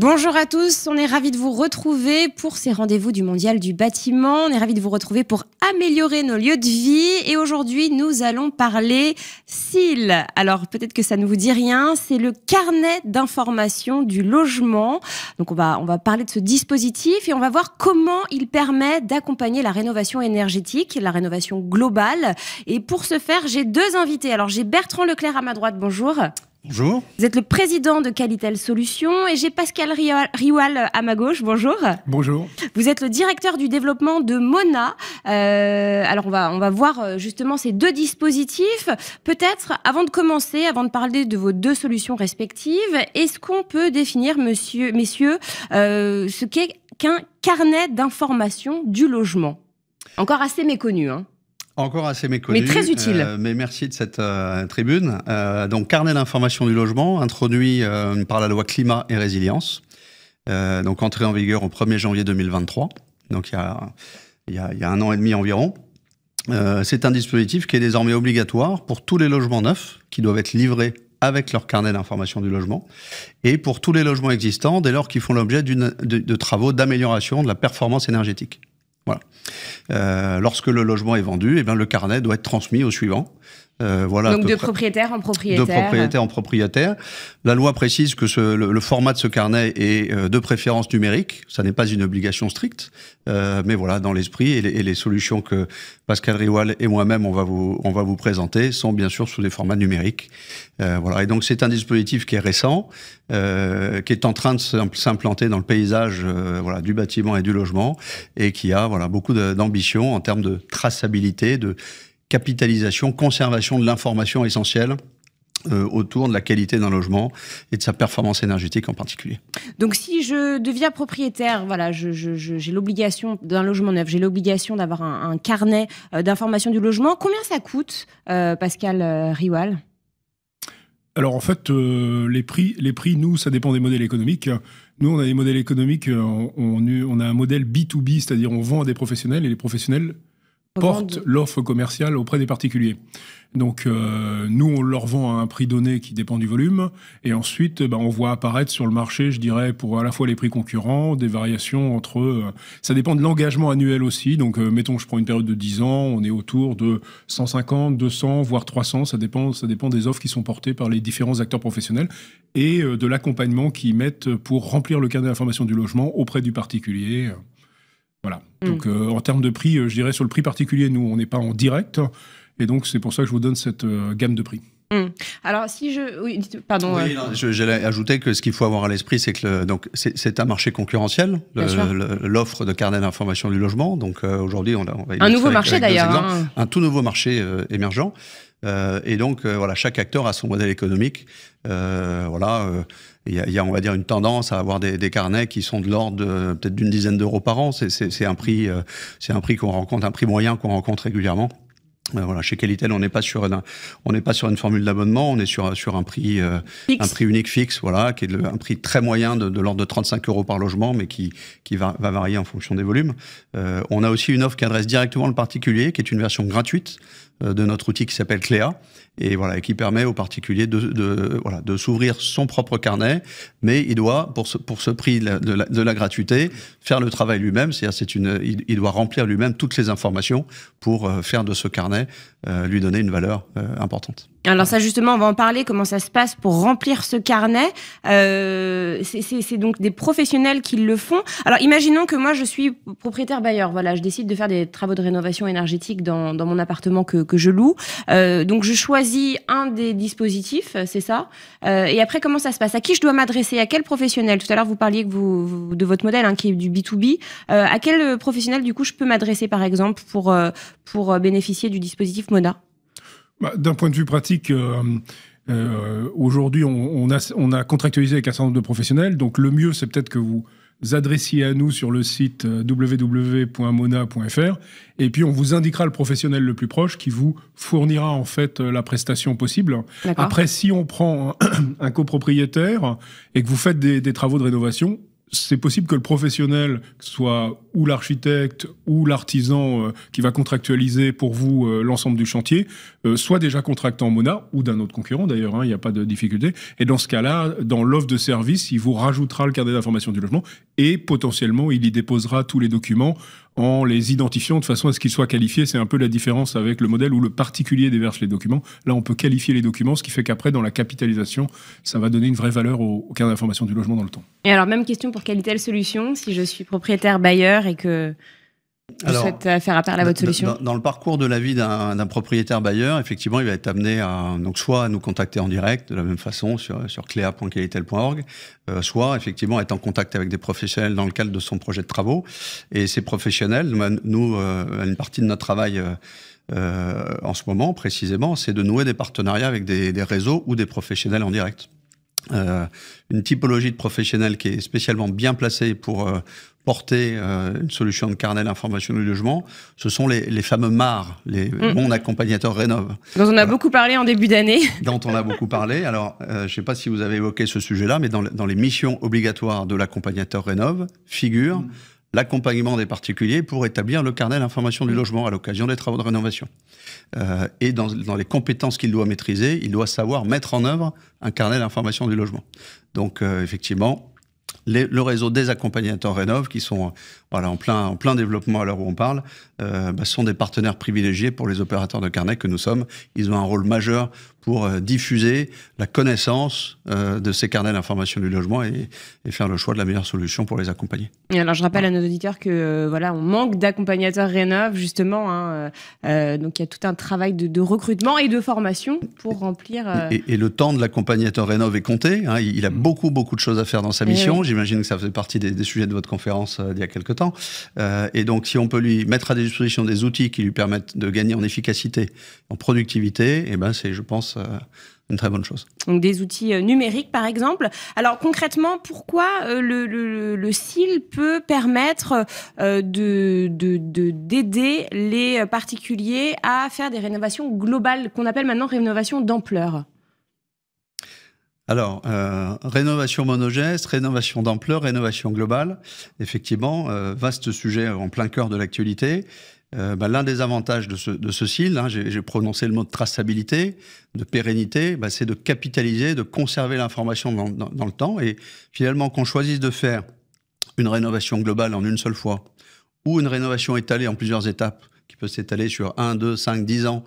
Bonjour à tous, on est ravis de vous retrouver pour ces rendez-vous du Mondial du bâtiment. On est ravis de vous retrouver pour améliorer nos lieux de vie. Et aujourd'hui, nous allons parler SIL. Alors, peut-être que ça ne vous dit rien, c'est le carnet d'information du logement. Donc, on va, on va parler de ce dispositif et on va voir comment il permet d'accompagner la rénovation énergétique, la rénovation globale. Et pour ce faire, j'ai deux invités. Alors, j'ai Bertrand Leclerc à ma droite, bonjour. Bonjour. Vous êtes le président de Qualitel Solutions et j'ai Pascal Riwal à ma gauche. Bonjour. Bonjour. Vous êtes le directeur du développement de Mona. Euh, alors on va, on va voir euh, justement ces deux dispositifs. Peut-être avant de commencer, avant de parler de vos deux solutions respectives, est-ce qu'on peut définir, monsieur, messieurs, euh, ce qu'est qu'un carnet d'information du logement Encore assez méconnu. Hein encore assez méconnu. Mais très utile. Euh, mais merci de cette euh, tribune. Euh, donc, carnet d'information du logement, introduit par la loi climat et résilience. donc, entrée en vigueur au 1er janvier 2023. Donc, il y a, y a, un an et demi environ. c'est un dispositif qui est désormais obligatoire pour tous les logements neufs qui doivent être livrés avec leur carnet d'information du logement, et pour tous les logements existants dès lors qu'ils font l'objet de travaux d'amélioration de la performance énergétique. Voilà. Euh, lorsque le logement est vendu, eh bien, le carnet doit être transmis au suivant. Euh, voilà, Donc de propriétaire en propriétaire. De propriétaire en propriétaire. La loi précise que le, format de ce carnet est euh, de préférence numérique. Ça n'est pas une obligation stricte, euh, mais voilà, dans l'esprit et, les, solutions que Pascal Riwal et moi-même on va vous on va vous présenter sont bien sûr sous des formats numériques. voilà. Et donc c'est un dispositif qui est récent, qui est en train de s'implanter dans le paysage voilà du bâtiment et du logement et qui a voilà beaucoup d'ambition en termes de traçabilité de capitalisation, conservation de l'information essentielle euh, autour de la qualité d'un logement et de sa performance énergétique en particulier. Donc si je deviens propriétaire, voilà, j'ai l'obligation d'un logement neuf, j'ai l'obligation d'avoir un, carnet euh, d'information du logement. Combien ça coûte, euh, Pascal Riwal alors en fait, les prix, les prix, nous, ça dépend des modèles économiques. Nous, on a des modèles économiques, on, on a un modèle B2B, c'est-à-dire on vend à des professionnels et les professionnels porte l'offre commerciale auprès des particuliers. Donc euh, nous, on leur vend à un prix donné qui dépend du volume, et ensuite, ben, on voit apparaître sur le marché, je dirais, pour à la fois les prix concurrents, des variations entre... Euh, ça dépend de l'engagement annuel aussi, donc mettons euh, mettons, je prends une période de 10 ans, on est autour de 150, 200, voire 300, ça dépend, ça dépend des offres qui sont portées par les différents acteurs professionnels, et de l'accompagnement qu'ils mettent pour remplir le cadre d'information du logement auprès du particulier. Voilà. Mm. Donc euh, en termes de prix, euh, je dirais sur le prix particulier, nous, on n'est pas en direct. Et donc c'est pour ça que je vous donne cette euh, gamme de prix. Mm. Alors, si je. Oui, pardon. J'allais ajouter que ce qu'il faut avoir à l'esprit, c'est que donc, c'est, un marché concurrentiel, l'offre de carnet d'information du logement. Donc, aujourd'hui, on, on, va. Un nouveau marché d'ailleurs. Hein. Un tout nouveau marché émergent. et donc, voilà, chaque acteur a son modèle économique. voilà il y, y, a, on va dire, une tendance à avoir des, des carnets qui sont de l'ordre de, peut-être d'une dizaine d'euros par an. C'est un prix, euh, c'est un prix qu'on rencontre, un prix moyen qu'on rencontre régulièrement. Euh, voilà, chez Qualitel, on n'est pas sur un, on n'est pas sur une formule d'abonnement, on est sur sur un prix euh, un prix unique fixe, voilà, qui est un prix très moyen de, de l'ordre de 35 euros par logement, mais qui qui va, va varier en fonction des volumes. on a aussi une offre qui adresse directement le particulier, qui est une version gratuite euh, de notre outil qui s'appelle Cléa et voilà qui permet au particulier de, voilà de s'ouvrir son propre carnet, mais il doit pour ce pour ce prix de la, gratuité faire le travail lui-même, c'est-à-dire c'est une il, doit remplir lui-même toutes les informations pour euh, faire de ce carnet euh, lui donner une valeur importante. Alors ça justement, on va en parler, comment ça se passe pour remplir ce carnet. c'est donc des professionnels qui le font. Alors imaginons que moi je suis propriétaire bailleur, voilà, je décide de faire des travaux de rénovation énergétique dans, dans mon appartement que, que je loue. Euh, donc je choisis un des dispositifs, euh, c'est ça. Euh, et après, comment ça se passe À qui je dois m'adresser À quel professionnel Tout à l'heure, vous parliez que vous, de votre modèle hein, qui est du B2B. à quel professionnel, du coup, je peux m'adresser, par exemple, pour, pour bénéficier du dispositif Moda bah, D'un point de vue pratique... Aujourd'hui, on, a, on a contractualisé avec un certain nombre de professionnels, donc le mieux, c'est peut-être que vous, adressiez à nous sur le site euh, www.mona.fr et puis on vous indiquera le professionnel le plus proche qui vous fournira en fait euh, la prestation possible. Après, si on prend un, copropriétaire et que vous faites des, travaux de rénovation, c'est possible que le professionnel, soit ou l'architecte ou l'artisan euh, qui va contractualiser pour vous l'ensemble du chantier, euh, soit déjà contractant Mona ou d'un autre concurrent d'ailleurs, hein, il n'y a pas de difficulté. Et dans ce cas-là, dans l'offre de service, il vous rajoutera le carnet d'information du logement et potentiellement il y déposera tous les documents en les identifiant de façon à ce qu'ils soient qualifiés. C'est un peu la différence avec le modèle où le particulier déverse les documents. Là, on peut qualifier les documents, ce qui fait qu'après, dans la capitalisation, ça va donner une vraie valeur au, carnet d'information du logement dans le temps. Et alors, même question pour quelle telle solution Si je suis propriétaire bailleur et que vous faire appel à votre solution dans, le parcours de la vie d'un propriétaire bailleur, effectivement, il va être amené à, donc soit à nous contacter en direct, de la même façon, sur, sur cléa.qualitel.org, euh, soit effectivement être en contact avec des professionnels dans le cadre de son projet de travaux. Et ces professionnels, nous, euh, une partie de notre travail... Euh, en ce moment précisément, c'est de nouer des partenariats avec des réseaux ou des professionnels en direct. Euh, une typologie de professionnels qui est spécialement bien placée pour euh, porter euh, une solution de carnet d'information du logement, ce sont les, les fameux MAR, les mm. bons accompagnateurs rénov. Dont on a beaucoup parlé en début d'année. Dont on a beaucoup parlé. Alors, je ne sais pas si vous avez évoqué ce sujet-là, mais dans, dans, les missions obligatoires de l'accompagnateur rénov figure... Mm l'accompagnement des particuliers pour établir le carnet d'information du logement à l'occasion des travaux de rénovation. Euh, et dans, les compétences qu'il doit maîtriser, il doit savoir mettre en œuvre un carnet d'information du logement. Donc euh, effectivement, le réseau des accompagnateurs Rénov, qui sont voilà, en, plein, en plein développement à l'heure où on parle, euh, bah, sont des partenaires privilégiés pour les opérateurs de carnet que nous sommes. Ils ont un rôle majeur pour euh, diffuser la connaissance euh, de ces carnets d'information du logement et, faire le choix de la meilleure solution pour les accompagner. Et alors je rappelle à nos auditeurs que voilà, on manque d'accompagnateurs Rénov justement, hein, donc il y a tout un travail de, recrutement et de formation pour remplir. Et, le temps de l'accompagnateur Rénov est compté. Hein. il, a mm. beaucoup beaucoup de choses à faire dans sa mission. Eh j'imagine que ça faisait partie des, sujets de votre conférence euh, d'il il y a quelque temps. Euh, et donc, si on peut lui mettre à disposition des outils qui lui permettent de gagner en efficacité, en productivité, et eh ben, c'est, je pense, euh, une très bonne chose. Donc des outils numériques par exemple. Alors concrètement, pourquoi le, le, CIL peut permettre de, de, d'aider les particuliers à faire des rénovations globales qu'on appelle maintenant rénovations d'ampleur alors, euh, rénovation monogeste, rénovation d'ampleur, rénovation globale, effectivement, euh, vaste sujet en plein cœur de l'actualité. Euh, bah, l'un des avantages de ce, hein, j'ai prononcé le mot de traçabilité, de pérennité, bah, c'est de capitaliser, de conserver l'information dans, dans, le temps. Et finalement, qu'on choisisse de faire une rénovation globale en une seule fois, ou une rénovation étalée en plusieurs étapes, qui peut s'étaler sur 1, 2, 5, 10 ans,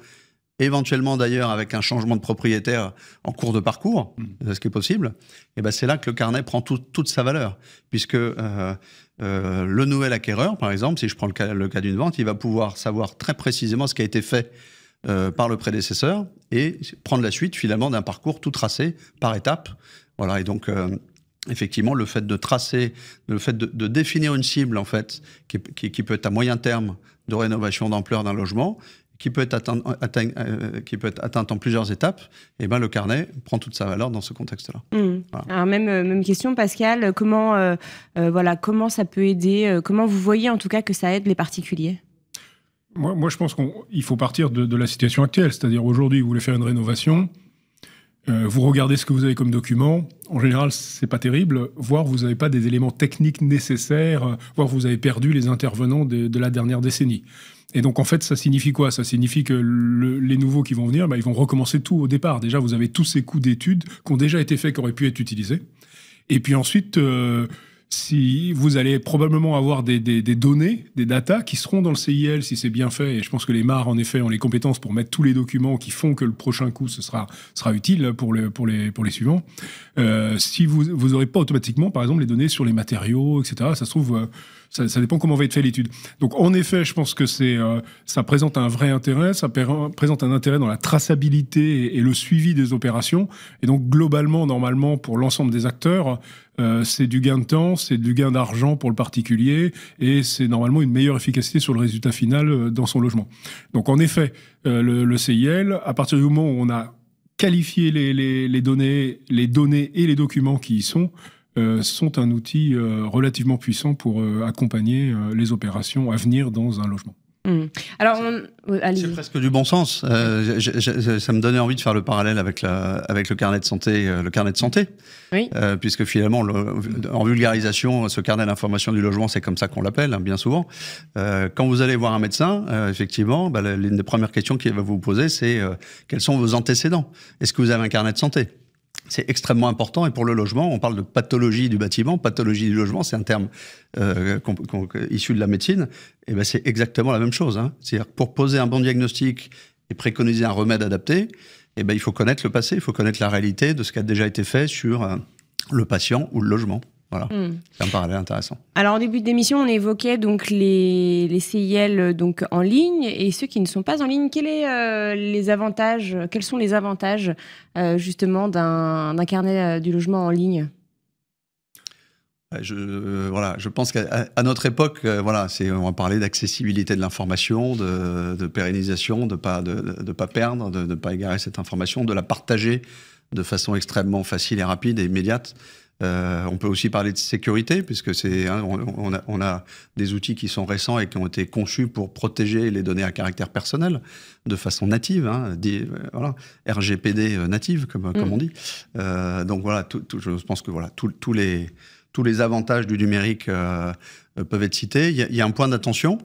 éventuellement d'ailleurs avec un changement de propriétaire en cours de parcours, hmm. ce qui est possible, et eh ben c'est là que le carnet prend toute sa valeur, puisque euh, euh, le nouvel acquéreur, par exemple, si je prends le cas, d'une vente, il va pouvoir savoir très précisément ce qui a été fait euh, par le prédécesseur et prendre la suite finalement d'un parcours tout tracé par étapes. Voilà, et donc effectivement, le fait de tracer, le fait de, définir une cible, en fait, qui, qui, peut être à moyen terme de rénovation d'ampleur d'un logement, qui peut être atteinte euh, euh, en plusieurs étapes, et eh ben le carnet prend toute sa valeur dans ce contexte-là. Mmh. même, euh, même question, Pascal, comment, voilà, comment ça peut aider Comment vous voyez en tout cas que ça aide les particuliers moi, je pense qu'il faut partir de, la situation actuelle, c'est-à-dire aujourd'hui, vous voulez faire une rénovation, vous regardez ce que vous avez comme document. En général, ce n'est pas terrible. Voire vous n'avez pas des éléments techniques nécessaires. Voire vous avez perdu les intervenants de la dernière décennie. Et donc, en fait, ça signifie quoi Ça signifie que les nouveaux qui vont venir, bah, ils vont recommencer tout au départ. Déjà, vous avez tous ces coûts d'études qui ont déjà été faits, qui auraient pu être utilisés. Et puis ensuite, euh, si vous allez probablement avoir des, données, des data qui seront dans le CIL si c'est bien fait. Et je pense que les MAR, en effet, ont les compétences pour mettre tous les documents qui font que le prochain coup, ce sera, sera utile pour, le, pour, les, pour les suivants. Euh, si vous n'aurez pas automatiquement, par exemple, les données sur les matériaux, etc., ça se trouve... Euh, ça, dépend comment va être fait l'étude. Donc en effet, je pense que c'est, euh, ça présente un vrai intérêt, ça présente un intérêt dans la traçabilité et, le suivi des opérations. Et donc globalement, normalement, pour l'ensemble des acteurs, euh, c'est du gain de temps, c'est du gain d'argent pour le particulier, et c'est normalement une meilleure efficacité sur le résultat final euh, dans son logement. Donc en effet, le, CIL, à partir du moment où on a qualifié les, les données, les données et les documents qui y sont, euh, sont un outil euh, relativement puissant pour euh, accompagner les opérations à venir dans un logement. Hmm. Alors, c'est presque du bon sens. ça me donnait envie de faire le parallèle avec, avec le carnet de santé, le carnet de santé, oui. puisque finalement, en vulgarisation, ce carnet d'information du logement, c'est comme ça qu'on l'appelle, hein, bien souvent. quand vous allez voir un médecin, effectivement, bah, l'une des premières questions qu'il va vous poser, c'est quels sont vos antécédents Est-ce que vous avez un carnet de santé c'est extrêmement important. Et pour le logement, on parle de pathologie du bâtiment. Pathologie du logement, c'est un terme euh, issu de la médecine. Et eh ben, c'est exactement la même chose. Hein. C'est-à-dire pour poser un bon diagnostic et préconiser un remède adapté, et eh ben, il faut connaître le passé, il faut connaître la réalité de ce qui a déjà été fait sur euh, le patient ou le logement. Voilà, hmm. c'est un parallèle intéressant. Alors, au début de l'émission, on évoquait donc les, les, CIL donc, en ligne et ceux qui ne sont pas en ligne. Quels est, euh, les avantages, quels sont les avantages euh, justement d'un carnet euh, du logement en ligne je, pense qu'à notre époque, voilà, c'est, on va parler d'accessibilité de l'information, de, pérennisation, de ne pas, de, de, pas perdre, de ne pas égarer cette information, de la partager de façon extrêmement facile et rapide et immédiate. Euh, on peut aussi parler de sécurité, puisque c'est hein, on, a, des outils qui sont récents et qui ont été conçus pour protéger les données à caractère personnel de façon native, hein, euh, RGPD euh, native, comme, mm. on dit. donc voilà, je pense que voilà, tous les, tous les avantages du numérique peuvent être cités. Il y, a un point d'attention.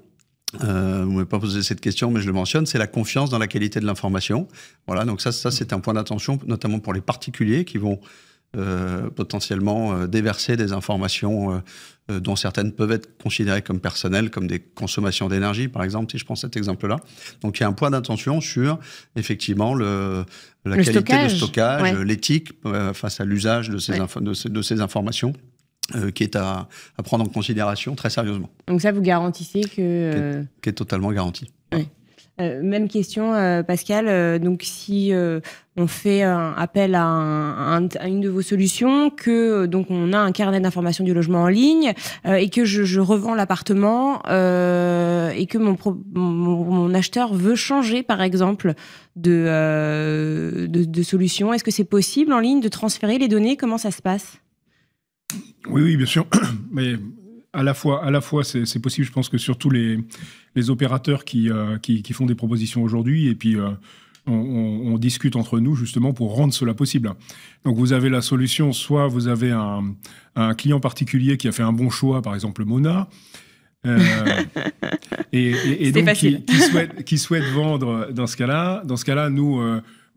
vous ne m'avez pas posé cette question, mais je le mentionne, c'est la confiance dans la qualité de l'information. Voilà, donc ça c'est un point d'attention, notamment pour les particuliers qui vont euh, potentiellement euh, déverser des informations euh, dont certaines peuvent être considérées comme personnelles, comme des consommations d'énergie, par exemple, si je prends cet exemple-là. Donc il y a un point d'attention sur, effectivement, la qualité de stockage, l'éthique face à l'usage de, ces, informations. qui est à, prendre en considération très sérieusement. Donc ça, vous garantissez que... Qui est, totalement garanti. Euh, même question, euh, Pascal. Euh, donc, si on fait appel à, une de vos solutions, que donc on a un carnet d'information du logement en ligne et que je, revends l'appartement et que mon, acheteur veut changer, par exemple, de, de solution, est-ce que c'est possible en ligne de transférer les données Comment ça se passe oui, bien sûr. Mais à la fois, à la fois, c'est possible. Je pense que surtout les, les opérateurs qui, euh, qui, font des propositions aujourd'hui, et puis euh, on, discute entre nous justement pour rendre cela possible. Donc vous avez la solution, soit vous avez un, client particulier qui a fait un bon choix, par exemple Mona. Euh, et, et, donc qui, souhaite, vendre dans ce cas-là. Dans ce cas-là, nous,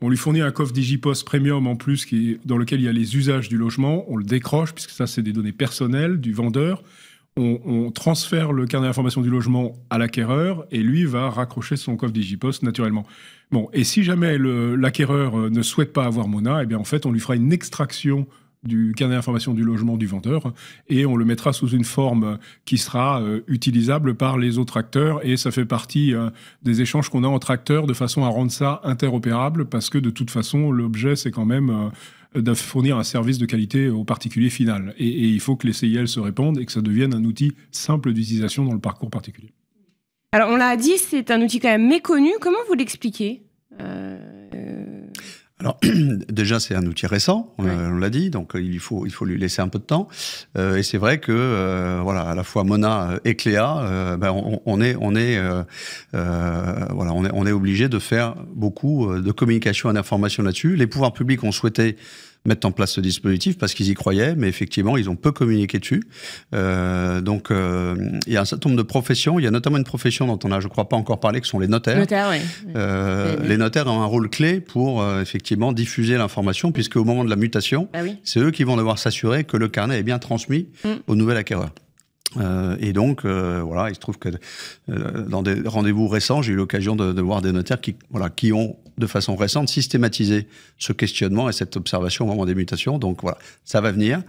on lui fournit un coffre Digipost Premium en plus qui, dans lequel il y a les usages du logement. On le décroche puisque ça, c'est des données personnelles du vendeur on, transfère le carnet d'information du logement à l'acquéreur et lui va raccrocher son coffre Digipost naturellement. Bon, et si jamais l'acquéreur euh, ne souhaite pas avoir Mona, eh bien en fait, on lui fera une extraction du carnet d'information du logement du vendeur et on le mettra sous une forme qui sera euh, utilisable par les autres acteurs et ça fait partie euh, des échanges qu'on a entre acteurs de façon à rendre ça interopérable parce que de toute façon l'objet c'est quand même euh, de fournir un service de qualité au particulier final. Et, il faut que les CIL se répandent et que ça devienne un outil simple d'utilisation dans le parcours particulier. Alors on l'a dit, c'est un outil quand même méconnu. Comment vous l'expliquez euh, euh, alors déjà c'est un outil récent, on l'a dit, donc euh, il faut il faut lui laisser un peu de temps. Euh, et c'est vrai que euh, voilà à la fois Mona et Cléa, ben, on, est on est voilà on est on est obligé de faire beaucoup de communication et d'information là-dessus. Les pouvoirs publics ont souhaité mettre en place ce dispositif parce qu'ils y croyaient, mais effectivement, ils ont peu communiqué dessus. Euh, donc, euh, il y a un certain nombre de professions. Il y a notamment une profession dont on a, je crois, pas encore parlé, qui sont les notaires. notaires oui. Euh, les notaires ont un rôle clé pour euh, effectivement diffuser l'information, puisque au moment de la mutation, bah c'est eux qui vont devoir s'assurer que le carnet est bien transmis mm. au nouvel acquéreur. Euh, et donc, euh, voilà, il se trouve que euh, dans des rendez-vous récents, j'ai eu l'occasion de, voir des notaires qui, voilà, qui ont, de façon récente, systématisé ce questionnement et cette observation au moment des mutations. Donc voilà, ça va venir.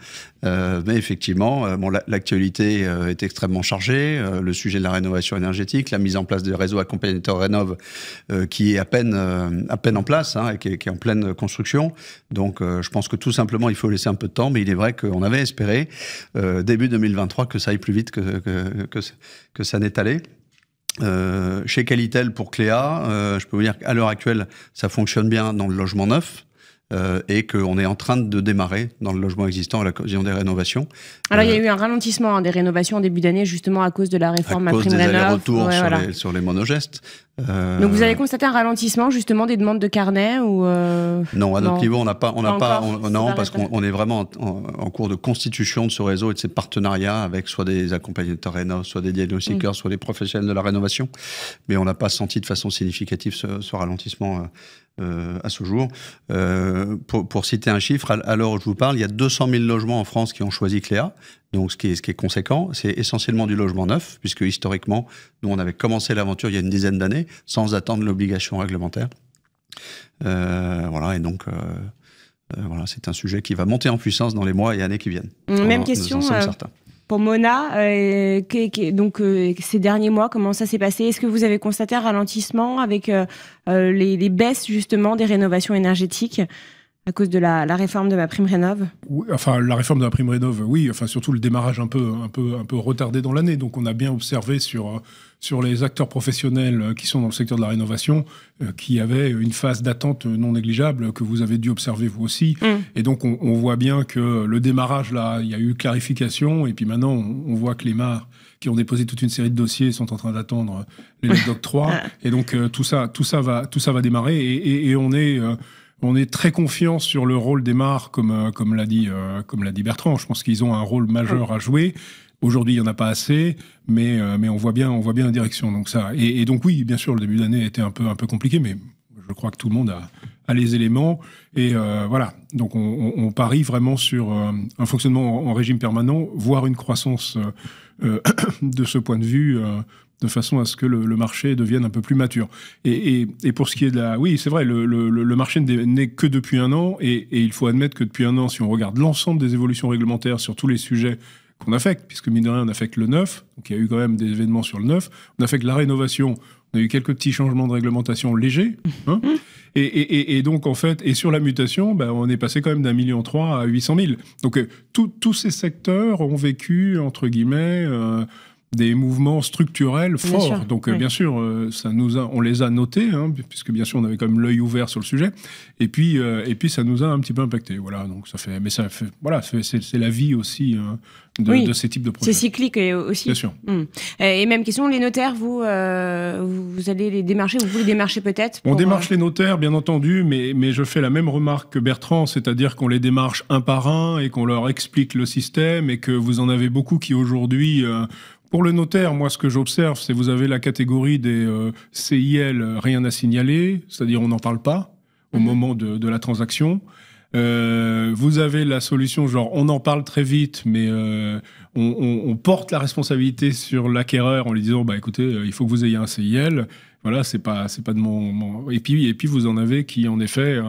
mais effectivement, bon, l'actualité est extrêmement chargée. le sujet de la rénovation énergétique, la mise en place des réseaux accompagnateurs Rénov, qui est à peine, à peine en place hein, et qui est, qui est, en pleine construction. Donc je pense que tout simplement, il faut laisser un peu de temps. Mais il est vrai qu'on avait espéré, début 2023, que ça aille plus vite que, que, ça n'est allé. Euh, chez Qualitel pour Cléa, euh, je peux vous dire qu'à l'heure actuelle, ça fonctionne bien dans le logement neuf. Euh, et qu'on est en train de démarrer dans le logement existant à la l'occasion des rénovations. Alors il y a eu un ralentissement hein, des rénovations en début d'année justement à cause de la réforme à, à cause des retours sur, les, sur, les, monogestes. Euh, Donc vous avez constaté un ralentissement justement des demandes de carnet ou euh, Non, à notre niveau, on n'a pas, on n'a pas, non, parce qu'on est vraiment en, cours de constitution de ce réseau et de ses partenariats avec soit des accompagnateurs rénov, soit des diagnostiqueurs, mm. soit des professionnels de la rénovation, mais on n'a pas senti de façon significative ce, ralentissement. Euh, à ce jour. pour, pour, citer un chiffre, à l'heure où je vous parle, il y a 200 000 logements en France qui ont choisi Cléa donc ce qui est, ce qui est conséquent. C'est essentiellement du logement neuf, puisque historiquement, nous, on avait commencé l'aventure il y a une dizaine d'années, sans attendre l'obligation réglementaire. Euh, voilà, et donc... Euh, euh, voilà, c'est un sujet qui va monter en puissance dans les mois et années qui viennent. Mmh, même question pour Mona. donc ces derniers mois, comment ça s'est passé Est-ce que vous avez constaté un ralentissement avec les, les, baisses justement des rénovations énergétiques à cause de la, réforme de la prime rénov Enfin, la réforme de la prime rénov, oui. Enfin, surtout le démarrage un peu, un peu, un peu retardé dans l'année. Donc, on a bien observé sur, euh, sur les acteurs professionnels euh, qui sont dans le secteur de la rénovation qui euh, qu'il y avait une phase d'attente non négligeable que vous avez dû observer vous aussi. Mm. Et donc, on, voit bien que le démarrage, là, il y a eu clarification. Et puis maintenant, on, voit que les mares qui ont déposé toute une série de dossiers sont en train d'attendre les doc 3. Ah. Et donc, tout, ça, tout, ça va, tout ça va démarrer. Et, on est... On est très confiant sur le rôle des marques, comme, euh, comme l'a dit, euh, dit Bertrand. Je pense qu'ils ont un rôle majeur à jouer. Aujourd'hui, il n'y en a pas assez, mais, euh, mais on, voit bien, on voit bien la direction. Donc ça, et, donc oui, bien sûr, le début d'année était un peu, un peu compliqué, mais je crois que tout le monde a, les éléments. Et voilà, donc on, parie vraiment sur un fonctionnement en, en, régime permanent, voire une croissance de ce point de vue de façon à ce que le, marché devienne un peu plus mature. Et, pour ce qui est de la... Oui, c'est vrai, le, marché n'est que depuis un an, et, il faut admettre que depuis un an, si on regarde l'ensemble des évolutions réglementaires sur tous les sujets qu'on affecte, puisque mine de rien, on affecte le neuf, donc il y a eu quand même des événements sur le neuf, on affecte la rénovation, on a eu quelques petits changements de réglementation légers, hein. mm-hmm. Et, donc, en fait, et sur la mutation, ben, on est passé quand même d'un million trois à 800 000. Donc, euh, tous ces secteurs ont vécu, entre guillemets, euh, des mouvements structurels forts. Donc, euh, bien sûr, euh, ça nous on les a notés, hein, puisque bien sûr, on avait quand même l'œil ouvert sur le sujet. Et puis, euh, et puis, ça nous a un petit peu impacté. Voilà. Donc, ça fait, mais ça fait, voilà, c'est la vie aussi hein, de, ces types de projets. C'est cyclique aussi. Bien sûr. Hmm. Et même question, les notaires, vous, vous allez les démarcher, vous voulez démarcher peut-être On démarche les notaires, bien entendu, mais, mais je fais la même remarque que Bertrand, c'est-à-dire qu'on les démarche un par un et qu'on leur explique le système et que vous en avez beaucoup qui aujourd'hui pour le notaire, moi, ce que j'observe, c'est vous avez la catégorie des euh, CIL euh, rien à signaler, c'est-à-dire on n'en parle pas au mhm. moment de, la transaction. Euh, vous avez la solution genre on en parle très vite, mais on, porte la responsabilité sur l'acquéreur en lui disant bah écoutez, euh, il faut que vous ayez un CIL. Voilà, c'est pas c'est pas de mon, et puis et puis vous en avez qui en effet euh,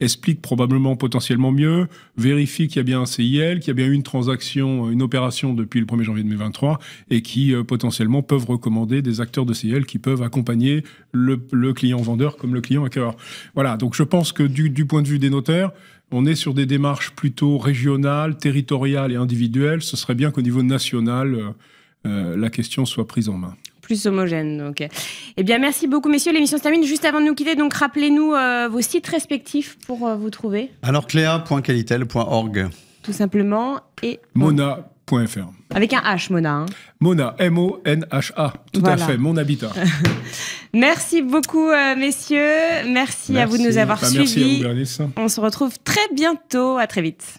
expliquent probablement potentiellement mieux, vérifient qu'il y a bien un CIL, qu'il y a bien eu une transaction, euh, une opération depuis le 1er janvier 2023 et qui potentiellement peuvent recommander des acteurs de CIL qui peuvent accompagner le, client vendeur comme le client acquéreur. Voilà, donc je pense que du point de vue des notaires, on est sur des démarches plutôt régionales, territoriales et individuelles. Ce serait bien qu'au niveau national, euh, euh, la question soit prise en main plus homogène. Donc, eh bien, merci beaucoup, messieurs. L'émission se termine. Juste avant de nous quitter, donc, rappelez-nous euh, vos sites respectifs pour vous trouver. Alors, cléa.qualitel.org. Tout simplement. Et. Mona avec un H, Mona. Hein. Mona, M-O-N-H-A. Tout à fait, mon habitat. merci beaucoup, euh, messieurs. Merci, à vous de nous avoir suivis. Bah, merci à vous, On se retrouve très bientôt. À très vite.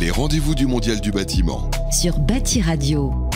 Les rendez-vous du Mondial du bâtiment. Sur Bâti Radio.